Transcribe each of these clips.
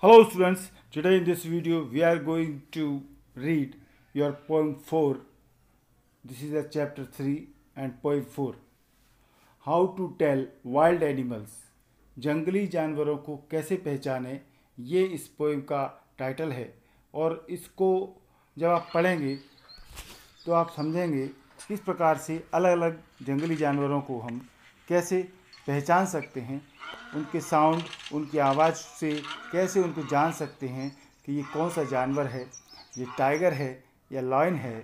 Hello students, today in this video we are going to read your poem 4. This is a chapter 3 and poem 4. How to tell wild animals. जंगली जानवरों को कैसे पहचाने ये इस poem का title है और इसको जब आप पढ़ेंगे तो आप समझेंगे किस प्रकार से अलग अलग जंगली जानवरों को हम कैसे पहचान सकते हैं उनके साउंड उनकी आवाज़ से कैसे उनको जान सकते हैं कि ये कौन सा जानवर है ये टाइगर है या लॉयन है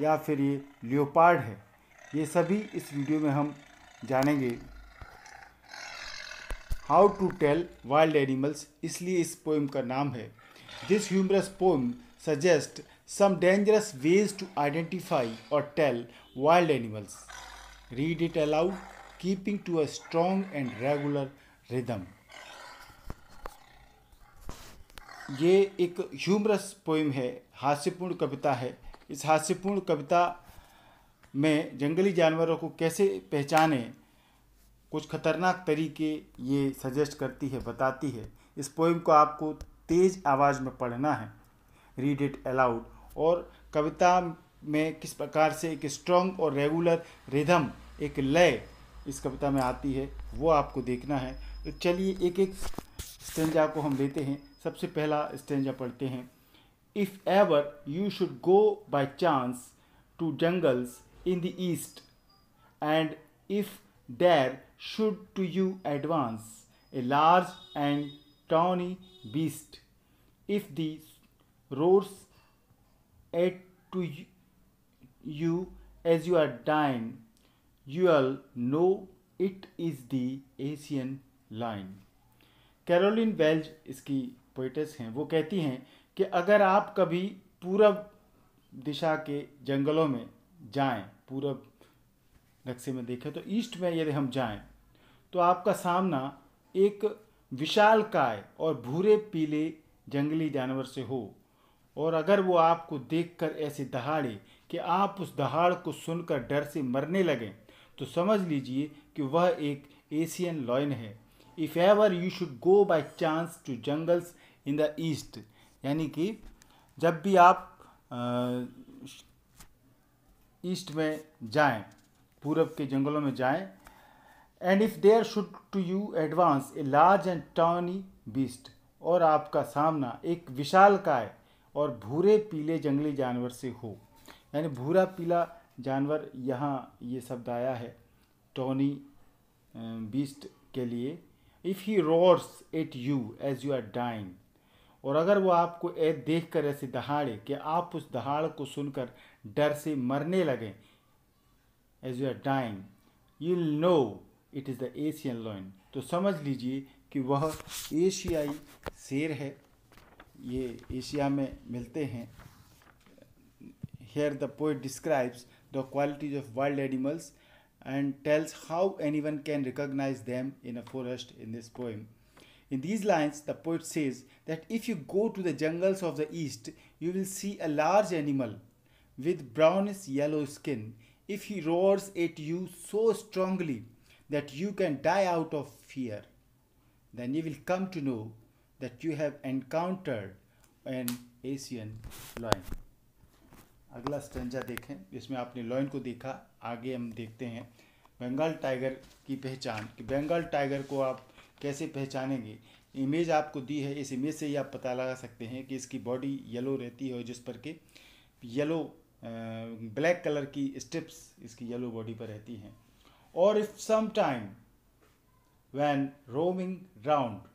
या फिर ये लियोपार्ड है ये सभी इस वीडियो में हम जानेंगे how to tell wild animals इसलिए इस पोइम का नाम है this humorous poem suggest some dangerous ways to identify or tell wild animals. Read it aloud, keeping to a strong and regular rhythm. ये एक ह्यूमरस पोइम है हास्यपूर्ण कविता है इस हास्यपूर्ण कविता में जंगली जानवरों को कैसे पहचाने कुछ खतरनाक तरीके ये सजेस्ट करती है बताती है इस पोइम को आपको तेज़ आवाज़ में पढ़ना है रीड इट अलाउड और कविता में किस प्रकार से एक स्ट्रॉन्ग और रेगुलर रिधम एक लय इस कविता में आती है वो आपको देखना है तो चलिए एक एक स्टेंजा को हम लेते हैं सबसे पहला स्टेंजा पढ़ते हैं if ever you should go by chance to jungles in the east and if there should to you advance a large and tawny beast if the roars add to you as you are dying. You'll know it is the Asian lion Carolyn Wells इसकी poetess हैं वो कहती हैं कि अगर आप कभी पूरब दिशा के जंगलों में जाएं पूरब नक्शे में देखें तो ईस्ट में यदि हम जाएं तो आपका सामना एक विशाल काय और भूरे पीले जंगली जानवर से हो और अगर वो आपको देखकर ऐसी दहाड़े कि आप उस दहाड़ को सुनकर डर से मरने लगें तो समझ लीजिए कि वह एक एशियन लॉयन है if ever you should go by chance to jungles in the east यानी कि जब भी आप ईस्ट में जाएं पूरब के जंगलों में जाएं and if there should to you advance a large and tawny beast और आपका सामना एक विशाल काय और भूरे पीले जंगली जानवर से हो यानी भूरा पीला जानवर यहाँ ये शब्द आया है टॉनी बीस्ट के लिए if he roars at you as you are dying और अगर वो आपको ए देख कर ऐसे दहाड़े कि आप उस दहाड़ को सुनकर डर से मरने लगें as you are dying you know it is the Asian lion तो समझ लीजिए कि वह एशियाई शेर है ये एशिया में मिलते हैं here the poet describes the qualities of wild animals and tells how anyone can recognize them in a forest in this poem. In these lines, the poet says that if you go to the jungles of the east, you will see a large animal with brownish yellow skin. If he roars at you so strongly that you can die out of fear, then you will come to know that you have encountered an Asian lion अगला stanza देखें जिसमें आपने lion को देखा आगे हम देखते हैं बंगाल टाइगर की पहचान कि बंगाल टाइगर को आप कैसे पहचानेंगे इमेज आपको दी है इस इमेज से ही आप पता लगा सकते हैं कि इसकी बॉडी येलो रहती है और जिस पर के येलो ब्लैक कलर की स्ट्रिप्स इसकी येलो बॉडी पर रहती हैं और if some time when roaming round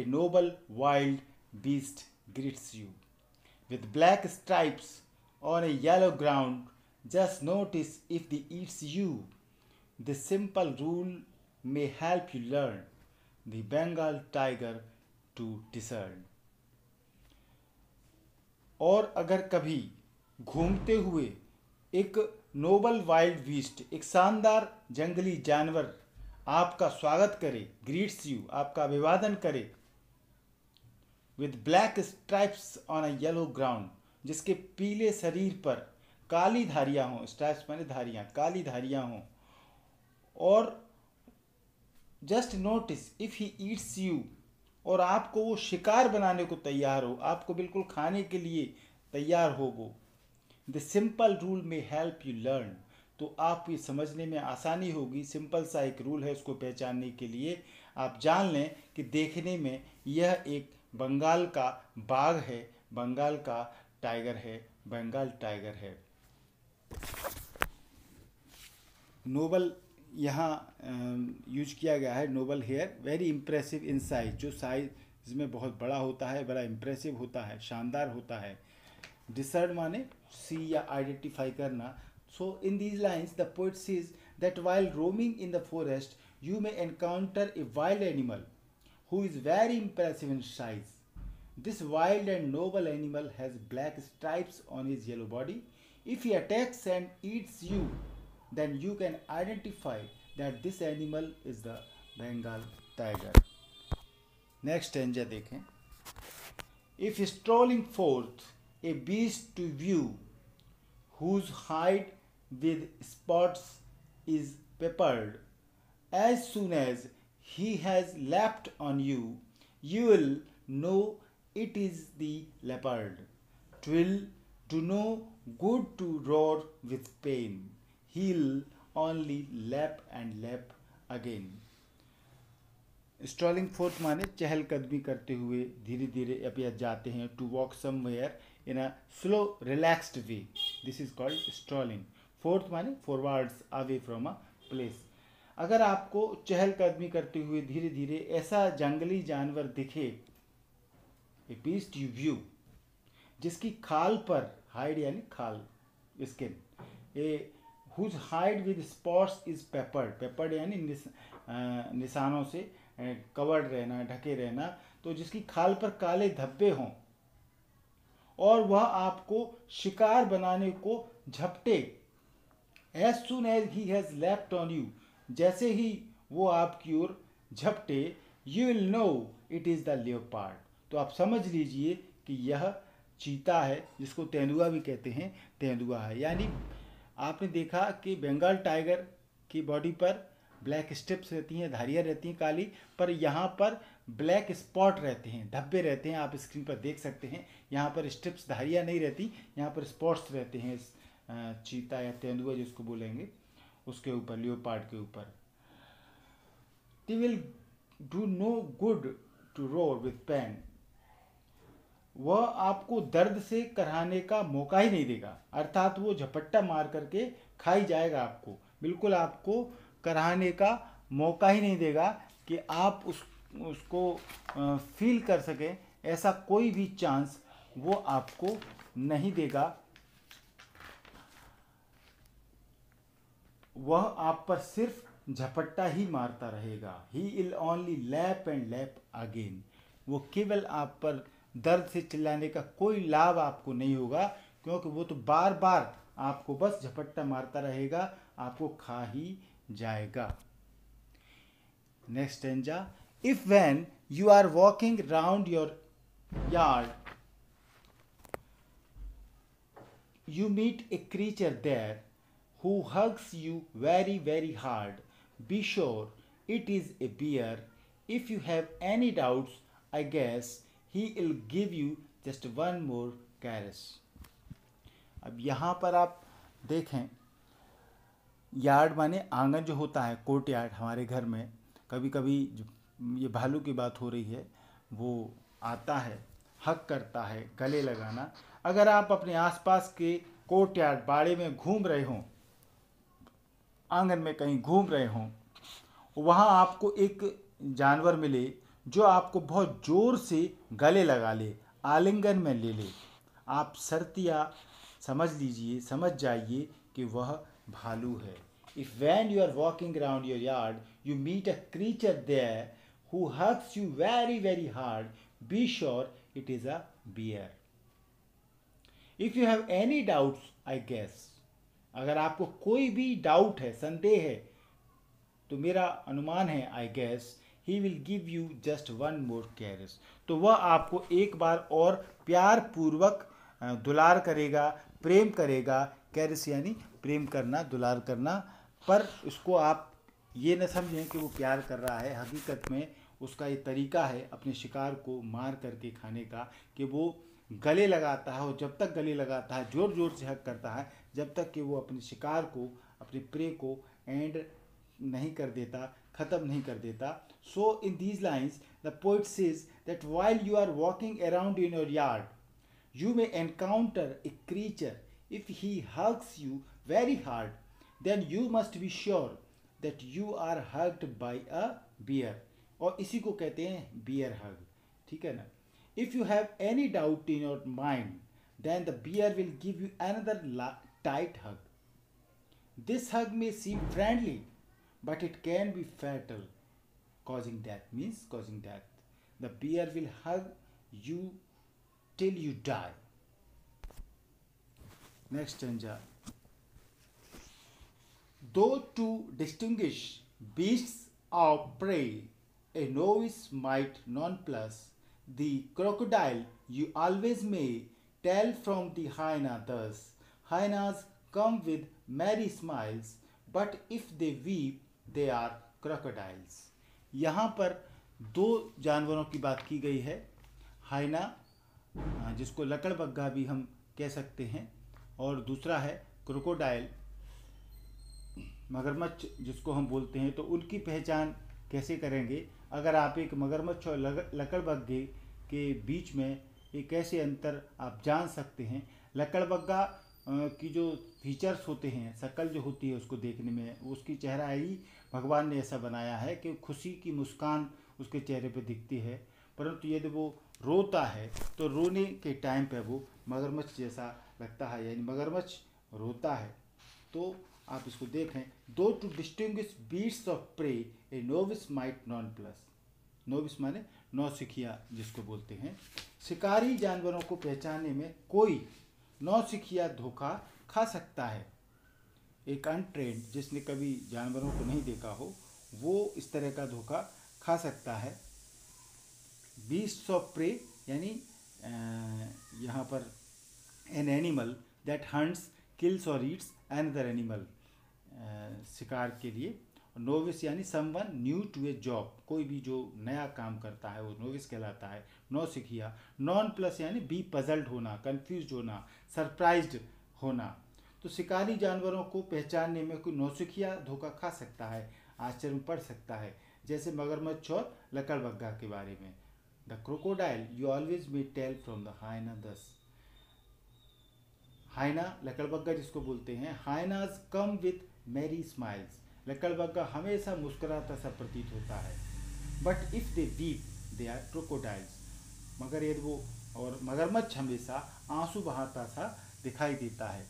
A noble wild beast greets you. With black stripes on a yellow ground, just notice if it eats you. The simple rule may help you learn the Bengal tiger to discern. और अगर कभी घूमते हुए एक Nobel wild beast एक शानदार जंगली जानवर आपका स्वागत करे ग्रीट्स यू आपका अभिवादन करे with black stripes on a yellow ground जिसके पीले शरीर पर काली धारियां हों स्ट्राइप्स मैंने धारियां काली धारियां हों और just notice if he eats you और आपको वो शिकार बनाने को तैयार हो आपको बिल्कुल खाने के लिए तैयार हो वो the simple rule may help you learn तो आप ये समझने में आसानी होगी सिंपल सा एक रूल है उसको पहचानने के लिए आप जान लें कि देखने में यह एक बंगाल का बाघ है बंगाल का टाइगर है बंगाल टाइगर है नोबल यहाँ यूज किया गया है noble here very impressive in size जो साइज में बहुत बड़ा होता है बड़ा इंप्रेसिव होता है शानदार होता है डिसर्ड माने सी या आइडेंटिफाई करना so in these lines the poet says that while roaming in the forest you may encounter a wild animal who is very impressive in size. This wild and noble animal has black stripes on his yellow body. If he attacks and eats you, then you can identify that this animal is the Bengal tiger. Next stanza देखें. If strolling forth a beast to view, whose hide with spots is peppered, as soon as he has leapt on you, you will know it is the leopard. Twill do no good to roar with pain. He'll only lap and lap again. Strolling forth माने चहलकदमी करते हुए धीरे धीरे अब या जाते हैं to walk somewhere in a slow relaxed way this is called strolling forth माने forwards away from a place अगर आपको चहलकदमी करते हुए धीरे धीरे ऐसा जंगली जानवर दिखे ए बीस्ट व्यू जिसकी खाल पर हाइड यानी खाल skin a huge hide with spots is peppered peppered यानी निस, निशानों से कवर्ड रहना ढके रहना तो जिसकी खाल पर काले धब्बे हों और वह आपको शिकार बनाने को झपटे as soon as he has leapt on you जैसे ही वो आपकी ओर झपटे you will know it is the pard तो आप समझ लीजिए कि यह चीता है जिसको तेंदुआ भी कहते हैं तेंदुआ है यानी आपने देखा कि बंगाल टाइगर की बॉडी पर ब्लैक स्टिप्स रहती हैं धारियाँ रहती हैं काली पर यहाँ पर ब्लैक स्पॉट रहते हैं धब्बे रहते हैं आप स्क्रीन पर देख सकते हैं यहाँ पर स्टिप्स धारियाँ नहीं रहती यहाँ पर स्पॉट्स रहते हैं चीता या तेंदुआ जिसको बोलेंगे उसके ऊपर पार्ट के ऊपर they will do no good to roar with pain वह आपको दर्द से कराने का मौका ही नहीं देगा अर्थात वो झपट्टा मार करके खाई जाएगा आपको बिल्कुल आपको कराने का मौका ही नहीं देगा कि आप उस उसको फील कर सकें ऐसा कोई भी चांस वो आपको नहीं देगा वह आप पर सिर्फ झपट्टा ही मारता रहेगा he'll only lap and lap again वो केवल आप पर दर्द से चिल्लाने का कोई लाभ आपको नहीं होगा क्योंकि वो तो बार बार आपको बस झपट्टा मारता रहेगा आपको खा ही जाएगा next stanza if when you are walking round your yard you meet a creature there who hugs you very, very hard. Be sure it is a bear. If you have any doubts, I guess he'll give you just one more caress. अब यहाँ पर आप देखें yard माने आंगन जो होता है कोर्ट यार्ड हमारे घर में कभी कभी ये भालू की बात हो रही है वो आता है हक करता है गले लगाना अगर आप अपने आसपास के कोर्ट यार्ड बाड़े में घूम रहे हों आंगन में कहीं घूम रहे हों वहाँ आपको एक जानवर मिले जो आपको बहुत ज़ोर से गले लगा ले आलिंगन में ले ले आप सर्तिया समझ लीजिए समझ जाइए कि वह भालू है if when you are walking around your yard you meet a creature there who hugs you very very hard be sure it is a bear if you have any doubts I guess अगर आपको कोई भी doubt है संदेह है तो मेरा अनुमान है I guess he will give you just one more caress तो वह आपको एक बार और प्यार पूर्वक दुलार करेगा प्रेम करेगा कैरस यानी प्रेम करना दुलार करना पर उसको आप ये न समझें कि वो प्यार कर रहा है हकीकत में उसका ये तरीका है अपने शिकार को मार करके खाने का कि वो गले लगाता है और जब तक गले लगाता है ज़ोर ज़ोर से हक करता है जब तक कि वो अपने शिकार को अपने प्रे को एंड नहीं कर देता ख़त्म नहीं कर देता so in these lines the poet says that while you are walking around in your yard you may encounter a creature if he hugs you very hard then you must be sure that you are हर्कड by a bear और इसी को कहते हैं beer हर्ग ठीक है ना if you have any doubt in your mind then the bear will give you another tight hug. This hug may seem friendly, but it can be fatal, causing death means causing death. The bear will hug you till you die. Next stanza. Though to distinguish beasts of prey, a novice might nonplus the crocodile, you always may tell from the hyena thus Hyenas come with merry smiles, but if they weep, they are crocodiles. यहाँ पर दो जानवरों की बात की गई है हाइना जिसको लकड़बग्घा भी हम कह सकते हैं और दूसरा है क्रोकोडाइल मगरमच्छ जिसको हम बोलते हैं तो उनकी पहचान कैसे करेंगे अगर आप एक मगरमच्छ और लकड़बग्घे के बीच में एक ऐसे अंतर आप जान सकते हैं लकड़बग्घा की जो फीचर्स होते हैं शक्ल जो होती है उसको देखने में उसकी चेहरा ही भगवान ने ऐसा बनाया है कि खुशी की मुस्कान उसके चेहरे पर दिखती है परंतु यदि वो रोता है तो रोने के टाइम पर वो मगरमच्छ जैसा लगता है यानी मगरमच्छ रोता है तो आप इसको देखें दो to distinguish beasts of prey a novice might nonplus novice माने सिखिया जिसको बोलते हैं शिकारी जानवरों को पहचानने में कोई नौसिखिया धोखा खा सकता है एक अनट्रेंड जिसने कभी जानवरों को नहीं देखा हो वो इस तरह का धोखा खा सकता है बीस ऑफ प्रे यानी यहाँ पर an animal that hunts kills और ईट्स एन अदर एनिमल शिकार के लिए नोविस यानी someone new to a job कोई भी जो नया काम करता है वो नोविस कहलाता है नौ सीखिया नॉन प्लस यानी बी पजल्ड होना कन्फ्यूज होना सरप्राइज होना तो शिकारी जानवरों को पहचानने में कोई नौसिखिया धोखा खा सकता है आश्चर्य में पड़ सकता है जैसे मगरमच्छ और लकड़बग्घा के बारे में the crocodile you always may tell from the hyena this hyena लकड़बग्घा जिसको बोलते हैं hyenas come with merry smiles लकड़बग्गा हमेशा मुस्कुराता सा प्रतीत होता है but if they weep they are crocodiles मगर यदि वो और मगरमच्छ हमेशा आंसू बहाता सा दिखाई देता है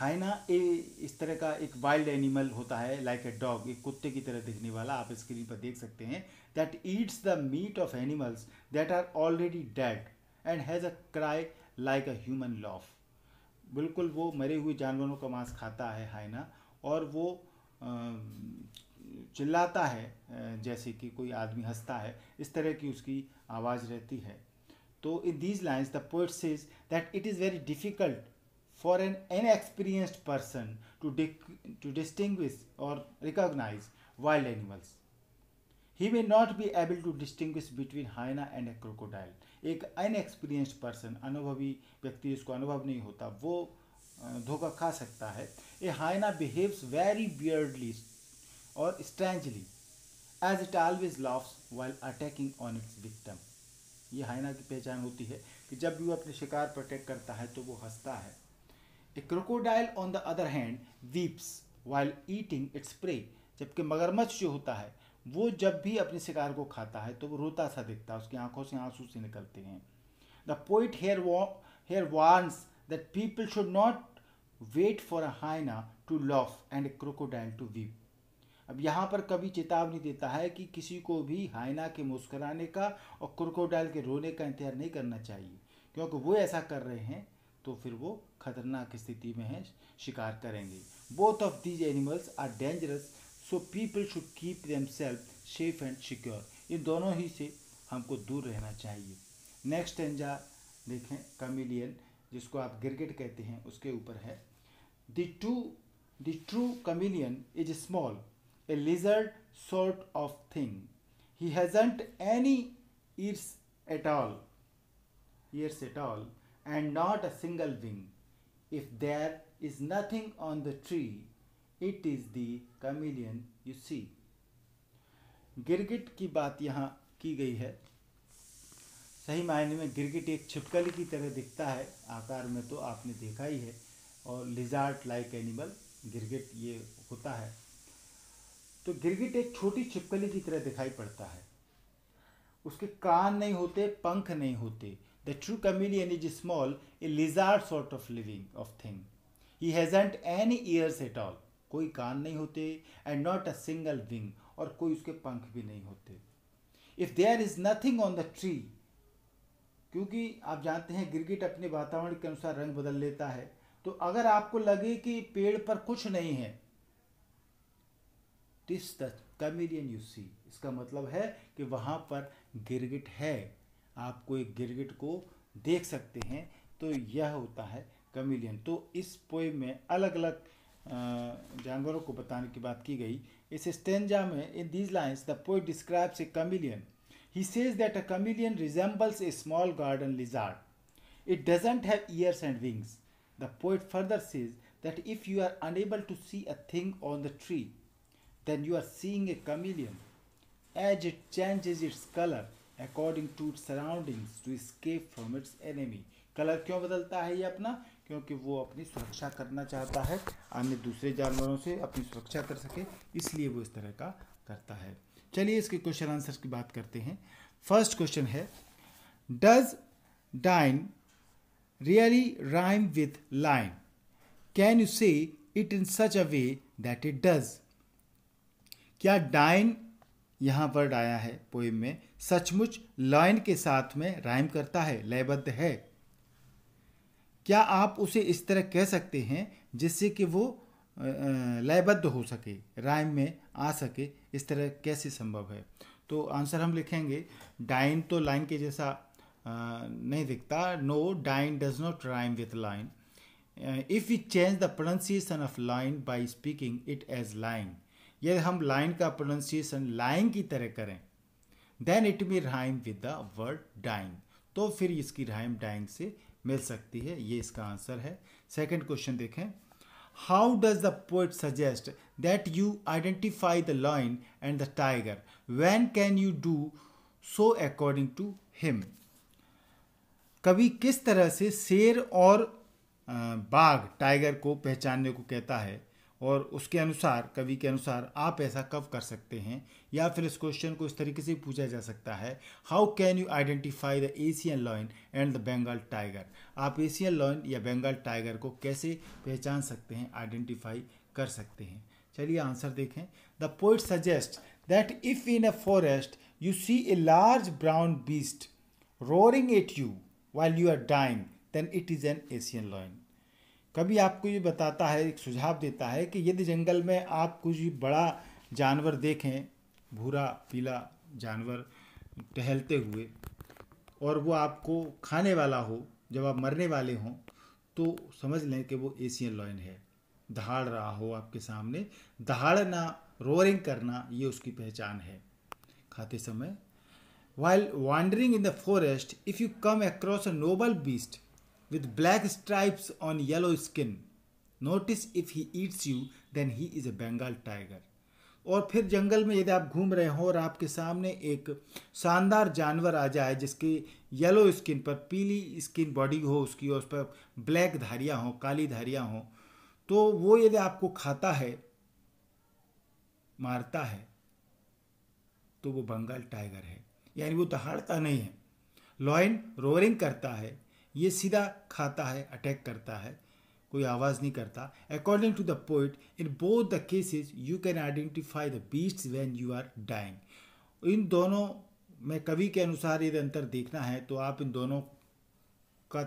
हाइना ए इस तरह का एक वाइल्ड एनिमल होता है लाइक ए डॉग एक कुत्ते की तरह दिखने वाला आप स्क्रीन पर देख सकते हैं that eats the meat of animals that are already dead and has a cry like a human laugh बिल्कुल वो मरे हुए जानवरों का मांस खाता है हाइना और वो चिल्लाता है जैसे कि कोई आदमी हंसता है इस तरह की उसकी आवाज़ रहती है तो in these lines the poet says that it is very difficult for an inexperienced person to to distinguish और recognise wild animals he may not be able to distinguish between hyena and a crocodile एक inexperienced person अनुभवी व्यक्ति जिसको अनुभव नहीं होता वो धोखा खा सकता है ए हाइना बिहेव्स वेरी बियर्डली और strangely as it always laughs while attacking on its victim ये हाइना की पहचान होती है कि जब भी वो अपने शिकार पर अटैक करता है तो वो हंसता है a crocodile on the other hand weeps while eating its prey जबकि मगरमच्छ जो होता है वो जब भी अपने शिकार को खाता है तो वो रोता सा दिखता है उसकी आंखों से आंसू से निकलते हैं the poet here here warns that people should not wait for a hyena to laugh and a crocodile to weep. अब यहाँ पर कभी चेतावनी देता है कि किसी को भी हाइना के मुस्कराने का और क्रोकोडाइल के रोने का इंतजार नहीं करना चाहिए क्योंकि वो ऐसा कर रहे हैं तो फिर वो खतरनाक स्थिति में है शिकार करेंगे both of these animals are dangerous so people should keep them self safe and secure इन दोनों ही से हमको दूर रहना चाहिए नेक्स्ट एंजा देखें कमिलियन जिसको आप गिरगिट कहते हैं उसके ऊपर है दू to the true chameleon is small a lizard sort of thing he hasn't any ears at all ears at all and not a single wing if there is nothing on the tree it is the chameleon you see गिरगिट की बात यहाँ की गई है सही मायने में गिरगिट एक छिपकली की तरह दिखता है आकार में तो आपने देखा ही है और लिजार्ट लाइक एनिमल गिरगिट ये होता है तो गिरगिट एक छोटी छिपकली की तरह दिखाई पड़ता है उसके कान नहीं होते पंख नहीं होते the true chameleon is small a lizard sort of living of thing he hasn't any ears at all कोई कान नहीं होते and not a single wing और कोई उसके पंख भी नहीं होते if there is nothing on the tree क्योंकि आप जानते हैं गिरगिट अपने वातावरण के अनुसार रंग बदल लेता है तो अगर आपको लगे कि पेड़ पर कुछ नहीं है this the chameleon you see इसका मतलब है कि वहाँ पर गिरगिट है आप कोई गिरगिट को देख सकते हैं तो यह होता है कमिलियन तो इस पोए में अलग अलग जानवरों को बताने की बात की गई इस स्टेंजा में in these lines the poet describes a chameleon He says that a chameleon resembles a small garden lizard. It doesn't have ears and wings. The poet further says that if you are unable to see a thing on the tree, then you are seeing a chameleon as it changes its color according to its surroundings to escape from its enemy. Colour क्यों बदलता है ये अपना क्योंकि वो अपनी सुरक्षा करना चाहता है अन्य दूसरे जानवरों से अपनी सुरक्षा कर सके इसलिए वो इस तरह का करता है चलिए इसके क्वेश्चन आंसर की बात करते हैं फर्स्ट क्वेश्चन है does dine really rhyme with line can you say it in such a way that it does क्या डाइन यहां वर्ड आया है पोएम में सचमुच लाइन के साथ में राइम करता है लयबद्ध है क्या आप उसे इस तरह कह सकते हैं जिससे कि वो लयबद्ध हो सके राइम में आ सके इस तरह कैसे संभव है तो आंसर हम लिखेंगे डाइन तो लाइन के जैसा नहीं दिखता no dine does not rhyme with line if you change the pronunciation of line by speaking it as line यदि हम लाइन का प्रोनाउंसिएशन लाइन की तरह करें then it may rhyme with the word dine तो फिर इसकी राइम डाइंग से मिल सकती है ये इसका आंसर है सेकेंड क्वेश्चन देखें how does the poet suggest that you identify the lion and the tiger? When can you do so according to him? kavi kis tarah se sher aur बाघ tiger को पहचानने को कहता है और उसके अनुसार कवि के अनुसार आप ऐसा कब कर सकते हैं या फिर इस क्वेश्चन को इस तरीके से पूछा जा सकता है how can you identify the Asian lion and the Bengal tiger आप एशियन लॉइन या बंगाल टाइगर को कैसे पहचान सकते हैं आइडेंटिफाई कर सकते हैं चलिए आंसर देखें the poet suggest that if in a forest you see a large brown beast roaring at you while you are dying then it is an Asian lion कभी आपको ये बताता है एक सुझाव देता है कि यदि जंगल में आप कुछ बड़ा जानवर देखें भूरा पीला जानवर टहलते हुए और वो आपको खाने वाला हो जब आप मरने वाले हों तो समझ लें कि वो एशियन लॉयन है दहाड़ रहा हो आपके सामने दहाड़ना रोरिंग करना ये उसकी पहचान है खाते समय while wandering in the forest if you come across a noble beast with black stripes on yellow skin. Notice if he eats you, then he is a Bengal tiger. और फिर जंगल में यदि आप घूम रहे हों और आपके सामने एक शानदार जानवर आ जाए जिसके येलो स्किन पर पीली स्किन बॉडी हो उसकी और उस पर ब्लैक धारियाँ हों काली धारियाँ हों तो वो यदि आपको खाता है मारता है तो वो बंगाल टाइगर है यानी वो दहाड़ता नहीं है लॉयन रोरिंग करता है ये सीधा खाता है अटैक करता है कोई आवाज़ नहीं करता according to the poet in both the cases you can identify the beast when you are dying इन दोनों में कवि के अनुसार यदि अंतर देखना है तो आप इन दोनों का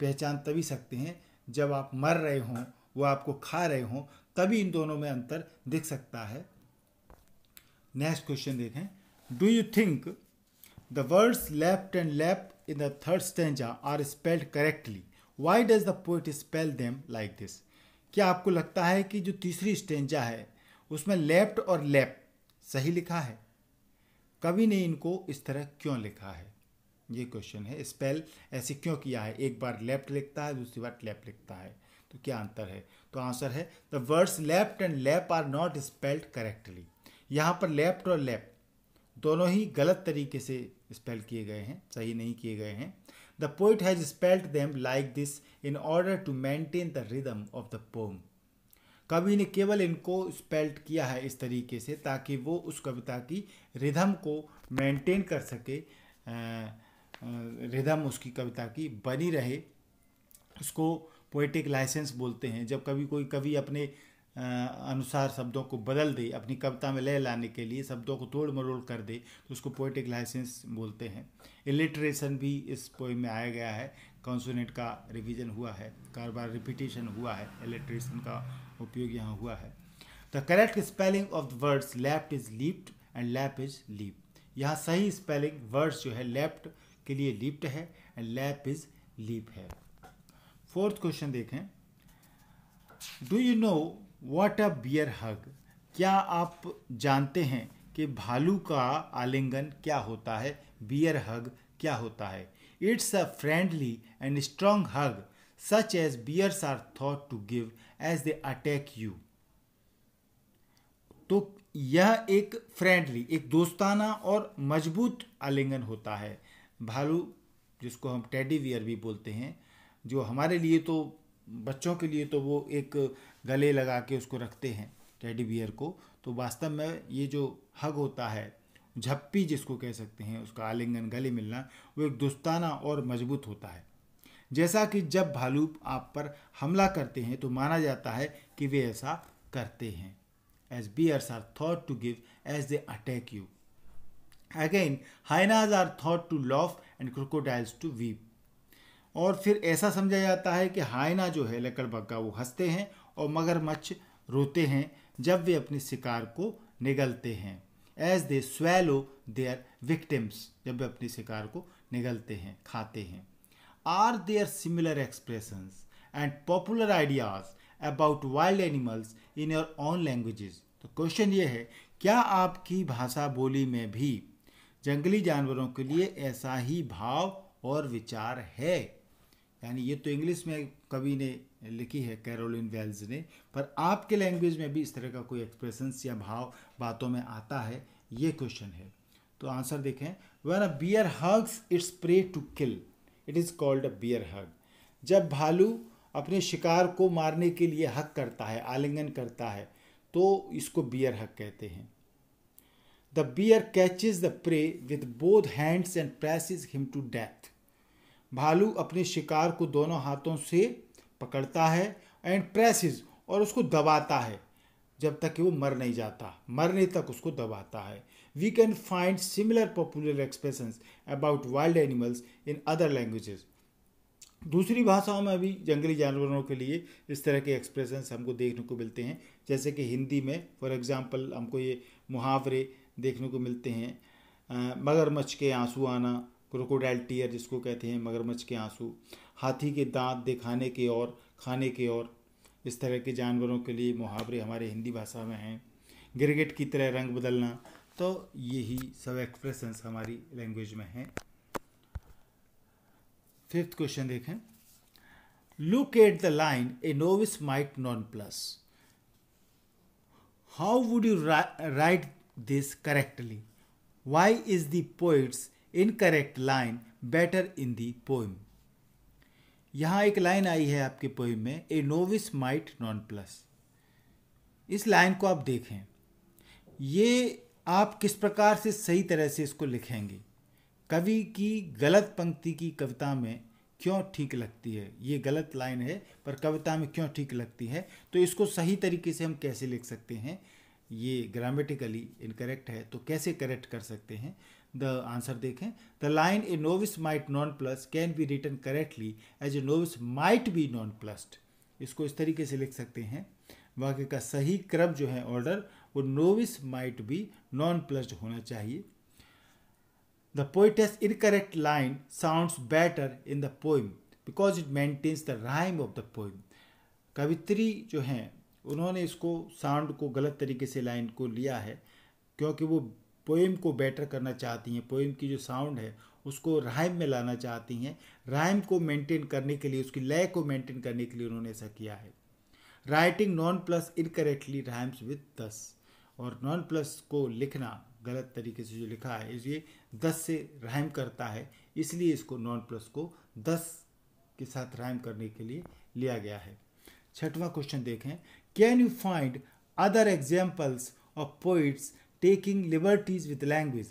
पहचान तभी सकते हैं जब आप मर रहे हों वो आपको खा रहे हों तभी इन दोनों में अंतर दिख सकता है नेक्स्ट क्वेश्चन देखें do you think the words left and left in the third stanza are spelled correctly. Why does the poet spell them like this? क्या आपको लगता है कि जो तीसरी स्टेंजा है उसमें लेफ्ट और लेफ्ट सही लिखा है कवि ने इनको इस तरह क्यों लिखा है ये क्वेश्चन है स्पेल ऐसे क्यों किया है एक बार लेफ्ट लिखता है दूसरी बार लेफ्ट लिखता है तो क्या अंतर है तो आंसर है the words left and left are not spelled correctly यहाँ पर लेफ्ट और लेफ्ट दोनों ही गलत तरीके से स्पेल किए गए हैं सही नहीं किए गए हैं the poet has spelled them like this in order to maintain the rhythm of the poem कवि ने केवल इनको स्पेल्ट किया है इस तरीके से ताकि वो उस कविता की रिधम को मेंटेन कर सके रिधम उसकी कविता की बनी रहे उसको पोइटिक लाइसेंस बोलते हैं जब कभी कोई कवि अपने अनुसार शब्दों को बदल दे अपनी कविता में ले लाने के लिए शब्दों को तोड़ मरोड़ कर दे तो उसको पोइटिक लाइसेंस बोलते हैं इलिटरेशन भी इस पोइम में आया गया है कॉन्सोनेंट का रिवीजन हुआ है कार बार रिपीटेशन हुआ है इलिटरेशन का उपयोग यहाँ हुआ है the correct spelling of the words left is leapt and lep is leap यहाँ सही स्पेलिंग वर्ड्स जो है लेफ्ट के लिए लिप्ट है एंड लैप इज लीप है फोर्थ क्वेश्चन देखें do you know what a bear hug क्या आप जानते हैं कि भालू का आलिंगन क्या होता है बियर हग क्या होता है it's a friendly and strong hug such as bears are thought to give as they attack you तो यह एक फ्रेंडली एक दोस्ताना और मजबूत आलिंगन होता है भालू जिसको हम टेडी वियर भी बोलते हैं जो हमारे लिए तो बच्चों के लिए तो वो एक गले लगा के उसको रखते हैं टेडी बियर को तो वास्तव में ये जो हग होता है झप्पी जिसको कह सकते हैं उसका आलिंगन गले मिलना वो एक दोस्ताना और मजबूत होता है जैसा कि जब भालू आप पर हमला करते हैं तो माना जाता है कि वे ऐसा करते हैं as bears are thought to give as they attack you again hyenas are thought to laugh and crocodiles to weep और फिर ऐसा समझा जाता है कि हाइना जो है लकड़बग्गा वो हंसते हैं और मगरमच्छ रोते हैं जब वे अपने शिकार को निगलते हैं as they swallow their victims जब वे अपने शिकार को निगलते हैं खाते हैं are there similar expressions and popular ideas about wild animals in your own languages तो क्वेश्चन ये है क्या आपकी भाषा बोली में भी जंगली जानवरों के लिए ऐसा ही भाव और विचार है यानी ये तो इंग्लिश में कवि ने लिखी है कैरोलिन वेल्स ने पर आपके लैंग्वेज में भी इस तरह का कोई एक्सप्रेशंस या भाव बातों में आता है ये क्वेश्चन है तो आंसर देखें when a bear hugs its prey to kill it is called a bear hug जब भालू अपने शिकार को मारने के लिए हक करता है आलिंगन करता है तो इसको बियर हक कहते हैं the bear catches the prey with both hands and is him to death भालू अपने शिकार को दोनों हाथों से पकड़ता है एंड प्रेसिस और उसको दबाता है जब तक कि वो मर नहीं जाता मरने तक उसको दबाता है we can find similar popular expression about wild animals in other languages दूसरी भाषाओं में भी जंगली जानवरों के लिए इस तरह के एक्सप्रेशंस हमको देखने को मिलते हैं जैसे कि हिंदी में फॉर एग्ज़ाम्पल हमको ये मुहावरे देखने को मिलते हैं मगरमच्छ के आंसू आना क्रोकोडाइल टीयर जिसको कहते हैं मगरमच्छ के आंसू हाथी के दांत दिखाने के और खाने के और इस तरह के जानवरों के लिए मुहावरे हमारे हिंदी भाषा में हैं गिरगिट की तरह रंग बदलना तो यही सब एक्सप्रेशंस हमारी लैंग्वेज में हैं फिफ्थ क्वेश्चन देखें look at the line a novice might nonplus how would you write this correctly why is the poet's in correct line better in the poem यहाँ एक लाइन आई है आपके पोइम में a novice might nonplus इस line को आप देखें ये आप किस प्रकार से सही तरह से इसको लिखेंगे कवि की गलत पंक्ति की कविता में क्यों ठीक लगती है ये गलत लाइन है पर कविता में क्यों ठीक लगती है तो इसको सही तरीके से हम कैसे लिख सकते हैं ये ग्रामेटिकली इनकरेक्ट है तो कैसे करेक्ट कर सकते हैं द आंसर देखें the line a novice might nonplus can be written correctly as a novice might be nonplussed इसको इस तरीके से लिख सकते हैं वाक्य का सही क्रम जो है ऑर्डर वो novice might be nonplussed होना चाहिए the poet's incorrect line sounds better in the poem because it maintains the rhyme of the poem कवित्री जो हैं उन्होंने इसको साउंड को गलत तरीके से लाइन को लिया है क्योंकि वो पोएम को बेटर करना चाहती हैं पोएम की जो साउंड है उसको राइम में लाना चाहती हैं राइम को मेंटेन करने के लिए उसकी लय को मेंटेन करने के लिए उन्होंने ऐसा किया है writing nonplus incorrectly rhymes with thus और नॉन प्लस को लिखना गलत तरीके से जो लिखा है ये दस से राइम करता है इसलिए इसको नॉन प्लस को दस के साथ राइम करने के लिए लिया गया है छठवां क्वेश्चन देखें can you find other examples of poets taking liberties with language,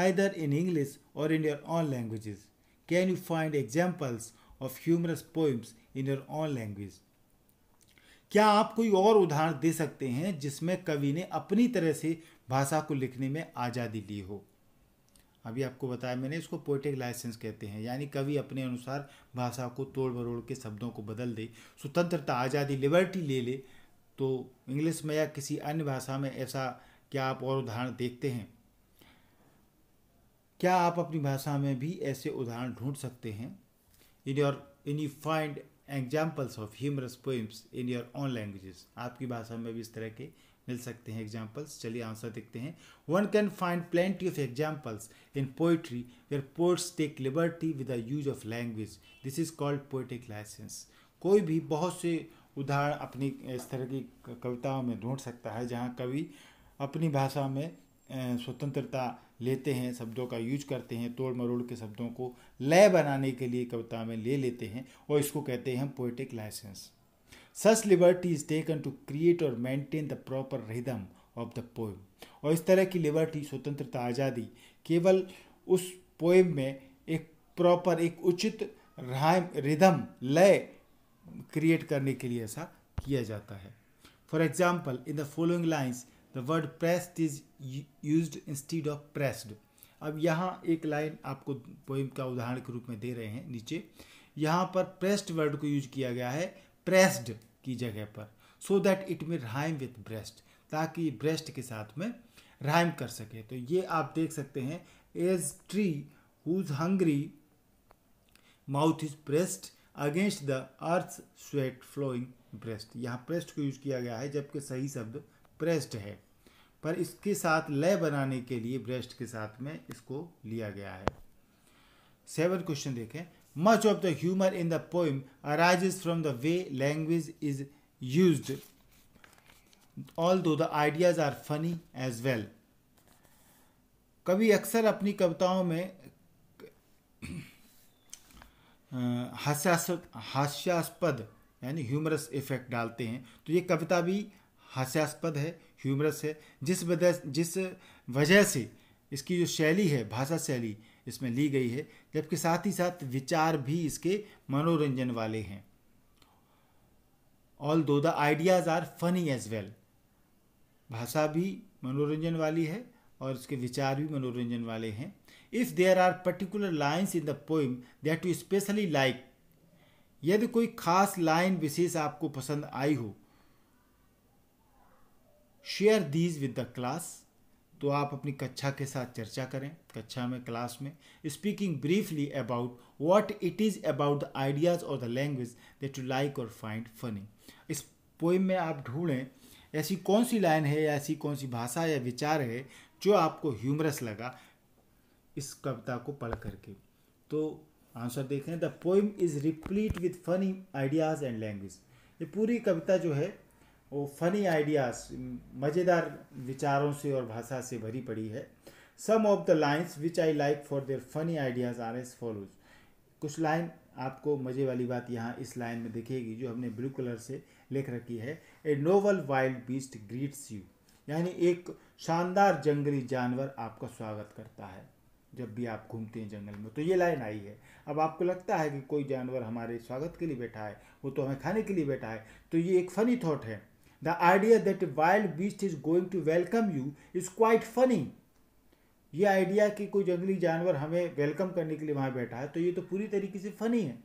either in English or in your own languages? Can you find examples of humorous poems in your own language? क्या आप कोई और उदाहरण दे सकते हैं जिसमें कवि ने अपनी तरह से भाषा को लिखने में आज़ादी ली हो अभी आपको बताया मैंने इसको पोइटिक लाइसेंस कहते हैं यानी कवि अपने अनुसार भाषा को तोड़ बरोड़ के शब्दों को बदल दे स्वतंत्रता आज़ादी लिबर्टी ले ले तो इंग्लिश में या किसी अन्य भाषा में ऐसा क्या आप और उदाहरण देखते हैं क्या आप अपनी भाषा में भी ऐसे उदाहरण ढूंढ सकते हैं in your in you find examples of humorous poems in your own languages आपकी भाषा में भी इस तरह के मिल सकते हैं एग्जाम्पल्स चलिए आंसर देखते हैं one can find plenty of examples in poetry where poets take liberty with the use of language this is called poetic license कोई भी बहुत से उदाहरण अपनी इस तरह की कविताओं में ढूंढ सकता है जहाँ कवि अपनी भाषा में स्वतंत्रता लेते हैं शब्दों का यूज करते हैं तोड़ मरोड़ के शब्दों को लय बनाने के लिए कविता में ले लेते हैं और इसको कहते हैं हम poetic license such liberty is taken to create और maintain the proper rhythm of the poem और इस तरह की लिबर्टी स्वतंत्रता आज़ादी केवल उस पोएम में एक प्रॉपर एक उचित रिदम लय क्रिएट करने के लिए ऐसा किया जाता है for example in the following lines the word pressed is use instead of pressed अब यहाँ एक लाइन आपको पोइम का उदाहरण के रूप में दे रहे हैं नीचे यहाँ पर प्रेस्ड वर्ड को यूज किया गया है प्रेस्ड की जगह पर so that it may rhyme with breast ताकि ब्रेस्ट के साथ में राइम कर सके तो ये आप देख सकते हैं as tree whose hungry mouth is prest against the earth sweet flowing breast यहाँ प्रेस्ट को यूज किया गया है जबकि सही शब्द ब्रेस्ट है पर इसके साथ लय बनाने के लिए ब्रेस्ट के साथ में इसको लिया गया है सेवन क्वेश्चन देखें much of the humour in the poem arises from the way language is use although the ideas are funny as well कवि अक्सर अपनी कविताओं में हास्यास्पद यानी ह्यूमरस इफेक्ट डालते हैं तो ये कविता भी हास्यास्पद है ह्यूमरस है जिस वजह जिस वजह से इसकी जो शैली है भाषा शैली इसमें ली गई है जबकि साथ ही साथ विचार भी इसके मनोरंजन वाले हैं although the ideas are funny as well भाषा भी मनोरंजन वाली है और इसके विचार भी मनोरंजन वाले हैं if there are particular lines in the poem that you specially like यदि कोई खास लाइन विशेष आपको पसंद आई हो share these with the class तो आप अपनी कक्षा के साथ चर्चा करें कक्षा में क्लास में speaking briefly about what it is about the ideas और the language that you like और फाइंड फनी इस पोइम में आप ढूंढें ऐसी कौन सी लाइन है या ऐसी कौन सी भाषा या विचार है जो आपको ह्यूमरस लगा इस कविता को पढ़ करके तो आंसर देखें the poem is replete with funny ideas and language ये पूरी कविता जो है वो फनी आइडियाज मज़ेदार विचारों से और भाषा से भरी पड़ी है some of the lines which I like for their funny ideas are as follows कुछ लाइन आपको मज़े वाली बात यहाँ इस लाइन में दिखेगी जो हमने ब्लू कलर से लिख रखी है a noble wild beast greets you यानी एक शानदार जंगली जानवर आपका स्वागत करता है जब भी आप घूमते हैं जंगल में तो ये लाइन आई है अब आपको लगता है कि कोई जानवर हमारे स्वागत के लिए बैठा है वो तो हमें खाने के लिए बैठा है तो ये एक फ़नी थाट है The idea that a wild beast is going to welcome you is quite funny. ये आइडिया कि कोई जंगली जानवर हमें वेलकम करने के लिए वहाँ बैठा है तो ये तो पूरी तरीके से फनी है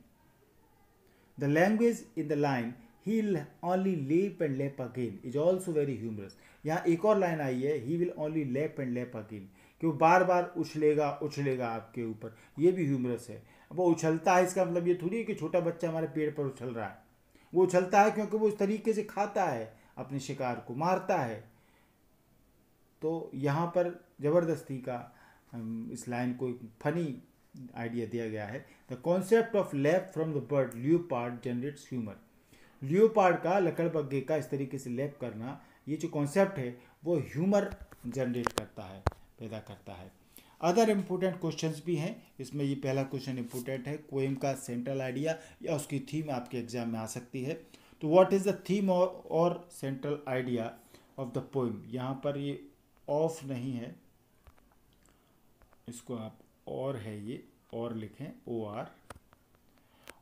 the language in the line he only lep and lep again is also very humorous यहाँ एक और लाइन आई है he will only lep and lep again कि वो बार बार उछलेगा उछलेगा आपके ऊपर ये भी ह्यूमरस है अब वो उछलता है इसका मतलब ये थोड़ी है कि छोटा बच्चा हमारे पेड़ पर उछल रहा है वो उछलता है क्योंकि वो इस तरीके से खाता है अपने शिकार को मारता है तो यहाँ पर ज़बरदस्ती का इस लाइन को एक फनी आइडिया दिया गया है the concept of lep from the word leopard generates humour leopard का लकड़बग्गे का इस तरीके से लेप करना ये जो कॉन्सेप्ट है वो ह्यूमर जनरेट करता है पैदा करता है अदर इम्पोर्टेंट क्वेश्चंस भी हैं इसमें ये पहला क्वेश्चन इम्पोर्टेंट है कोएम का सेंट्रल आइडिया या उसकी थीम आपके एग्जाम में आ सकती है तो व्हाट इज़ द थीम और और central idea of the poem यहाँ पर ये ऑफ नहीं है इसको आप और है ये और लिखें ओ आर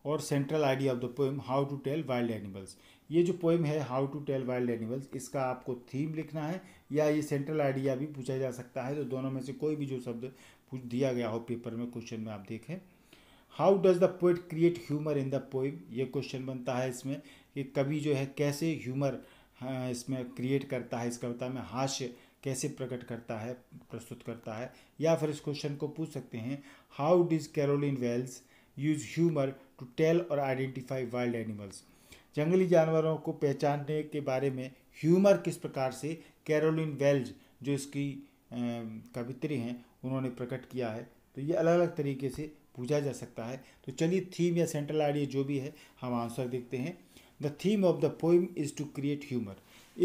और central idea of the poem how to tell wild animals ये जो पोइम है how to tell wild animals इसका आपको थीम लिखना है या ये सेंट्रल आइडिया भी पूछा जा सकता है तो दोनों में से कोई भी जो शब्द पूछ दिया गया हो पेपर में क्वेश्चन में आप देखें how does the poet create humour in the poem ये क्वेश्चन बनता है इसमें कि कवि जो है कैसे ह्यूमर हाँ, इसमें क्रिएट करता है इस कविता में हास्य कैसे प्रकट करता है प्रस्तुत करता है या फिर इस क्वेश्चन को पूछ सकते हैं how does Carolyn Wells use humour to tell और आइडेंटिफाई वाइल्ड एनिमल्स जंगली जानवरों को पहचानने के बारे में ह्यूमर किस प्रकार से कैरोलिन वेल्ज जो इसकी कवित्री हैं उन्होंने प्रकट किया है तो ये अलग अलग तरीके से पूछा जा सकता है तो चलिए थीम या सेंट्रल आइडिया जो भी है हम आंसर देखते हैं the theme of the poem is to create humour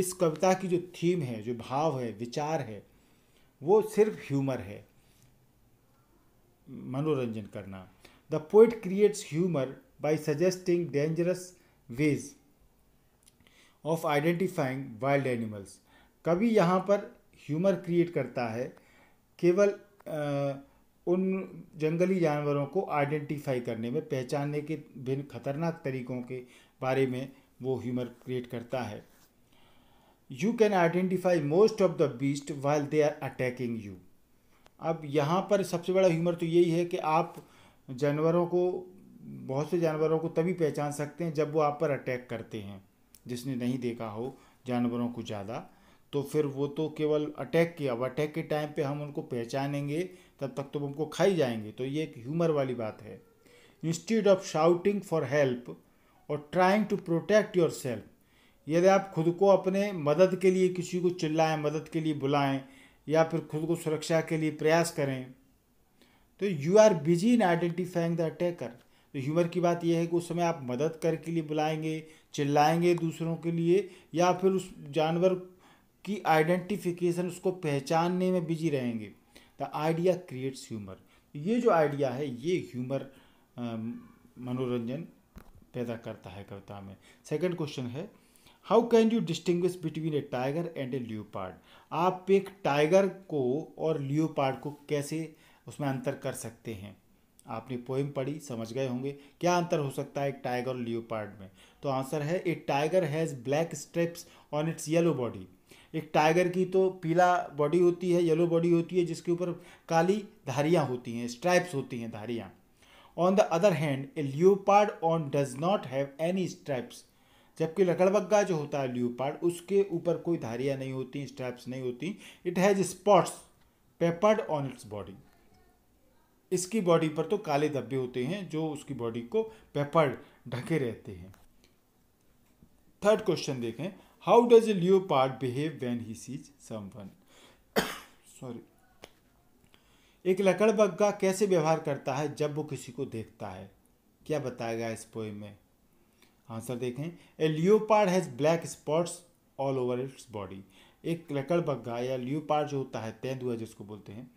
इस कविता की जो थीम है जो भाव है विचार है वो सिर्फ ह्यूमर है मनोरंजन करना the poet creates humour by suggesting dangerous ways of identifying wild animals कवि यहाँ पर ह्यूमर क्रिएट करता है केवल उन जंगली जानवरों को आइडेंटिफाई करने में पहचानने के भिन्न खतरनाक तरीकों के बारे में वो ह्यूमर क्रिएट करता है you can identify most of the beast while they are attacking you अब यहाँ पर सबसे बड़ा ह्यूमर तो यही है कि आप जानवरों को बहुत से जानवरों को तभी पहचान सकते हैं जब वो आप पर अटैक करते हैं जिसने नहीं देखा हो जानवरों को ज़्यादा तो फिर वो तो केवल अटैक किया अब अटैक के टाइम पे हम उनको पहचानेंगे तब तक तो हमको खाई जाएंगे तो ये एक ह्यूमर वाली बात है instead of shouting for help और trying to protect yourself यदि आप खुद को अपने मदद के लिए किसी को चिल्लाएं मदद के लिए बुलाएं या फिर खुद को सुरक्षा के लिए प्रयास करें तो you are busy in identifying the attacker तो ह्यूमर की बात यह है कि उस समय आप मदद कर के लिए बुलाएंगे चिल्लाएंगे दूसरों के लिए या फिर उस जानवर की आइडेंटिफिकेशन उसको पहचानने में बिजी रहेंगे द आइडिया क्रिएट्स ह्यूमर ये जो आइडिया है ये ह्यूमर मनोरंजन पैदा करता है कविता में सेकंड क्वेश्चन है how can you distinguish between a tiger and a leopard आप एक टाइगर को और लियोपार्ड को कैसे उसमें अंतर कर सकते हैं आपने पोएम पढ़ी समझ गए होंगे क्या अंतर हो सकता है एक टाइगर और लियोपार्ड में तो आंसर है a tiger has black stripes on its yellow body एक टाइगर की तो पीला बॉडी होती है येलो बॉडी होती है जिसके ऊपर काली धारियाँ होती हैं स्ट्राइप्स होती हैं धारियाँ on the other hand a leopard on does not have any stripes जबकि लकड़बग्गा जो होता है ल्यूपार्ड उसके ऊपर कोई धारियाँ नहीं होती स्ट्रैप्स नहीं होती it has spots peppered on its body इसकी बॉडी पर तो काले धब्बे होते हैं जो उसकी बॉडी को पेपर्ड ढके रहते हैं थर्ड क्वेश्चन देखें how does a leopard behave when he sees some sorry एक लकड़बग्गा कैसे व्यवहार करता है जब वो किसी को देखता है क्या बताया गया इस पोएम में आंसर देखें a leopard has black spots all over its body एक लकड़बग्गा या लियोपार्ड जो होता है तेंदुआ जिसको बोलते हैं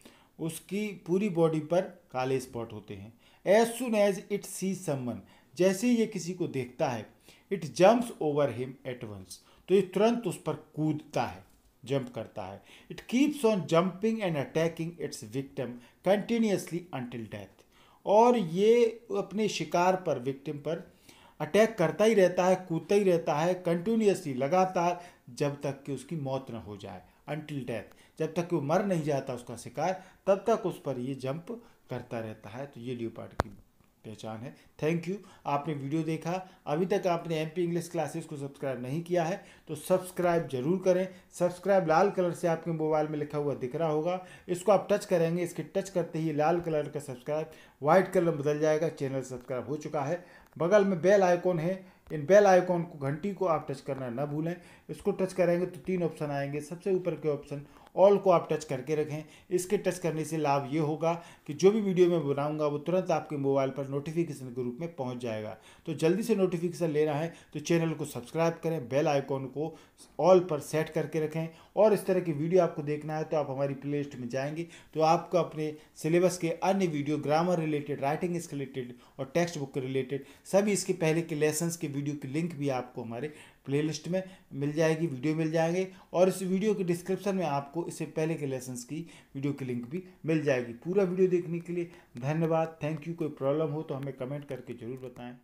उसकी पूरी बॉडी पर काले स्पॉट होते हैं as soon as it see someone जैसे ये किसी को देखता है it jumps over him at once तो ये तुरंत उस पर कूदता है जंप करता है it keeps on jumping and attacking its victim continuously until death और ये अपने शिकार पर विक्टिम पर अटैक करता ही रहता है कूदता ही रहता है कंटिन्यूसली लगातार जब तक कि उसकी मौत न हो जाए अनटिल डेथ जब तक कि वो मर नहीं जाता उसका शिकार तब तक उस पर ये जंप करता रहता है तो ये लियोपार्ड की पहचान है थैंक यू आपने वीडियो देखा अभी तक आपने एम पी इंग्लिश क्लासेस को सब्सक्राइब नहीं किया है तो सब्सक्राइब जरूर करें सब्सक्राइब लाल कलर से आपके मोबाइल में लिखा हुआ दिख रहा होगा इसको आप टच करेंगे इसके टच करते ही लाल कलर का सब्सक्राइब व्हाइट कलर में बदल जाएगा चैनल सब्सक्राइब हो चुका है बगल में बेल आइकॉन है इन बेल आइकॉन को घंटी को आप टच करना ना भूलें इसको टच करेंगे तो तीन ऑप्शन आएंगे सबसे ऊपर के ऑप्शन ऑल को आप टच करके रखें इसके टच करने से लाभ ये होगा कि जो भी वीडियो मैं बनाऊंगा वो तुरंत आपके मोबाइल पर नोटिफिकेशन के रूप में पहुंच जाएगा तो जल्दी से नोटिफिकेशन लेना है तो चैनल को सब्सक्राइब करें बेल आइकॉन को ऑल पर सेट करके रखें और इस तरह की वीडियो आपको देखना है तो आप हमारी प्ले में जाएंगे तो आपको अपने सिलेबस के अन्य video grammar related writing related और टेक्स्ट बुक के रिलेटेड सभी इसके पहले के लेसन्स के वीडियो की लिंक भी आपको हमारे प्लेलिस्ट में मिल जाएगी वीडियो मिल जाएंगे और इस वीडियो के डिस्क्रिप्शन में आपको इससे पहले के लेसन्स की वीडियो की लिंक भी मिल जाएगी पूरा वीडियो देखने के लिए धन्यवाद थैंक यू कोई प्रॉब्लम हो तो हमें कमेंट करके ज़रूर बताएँ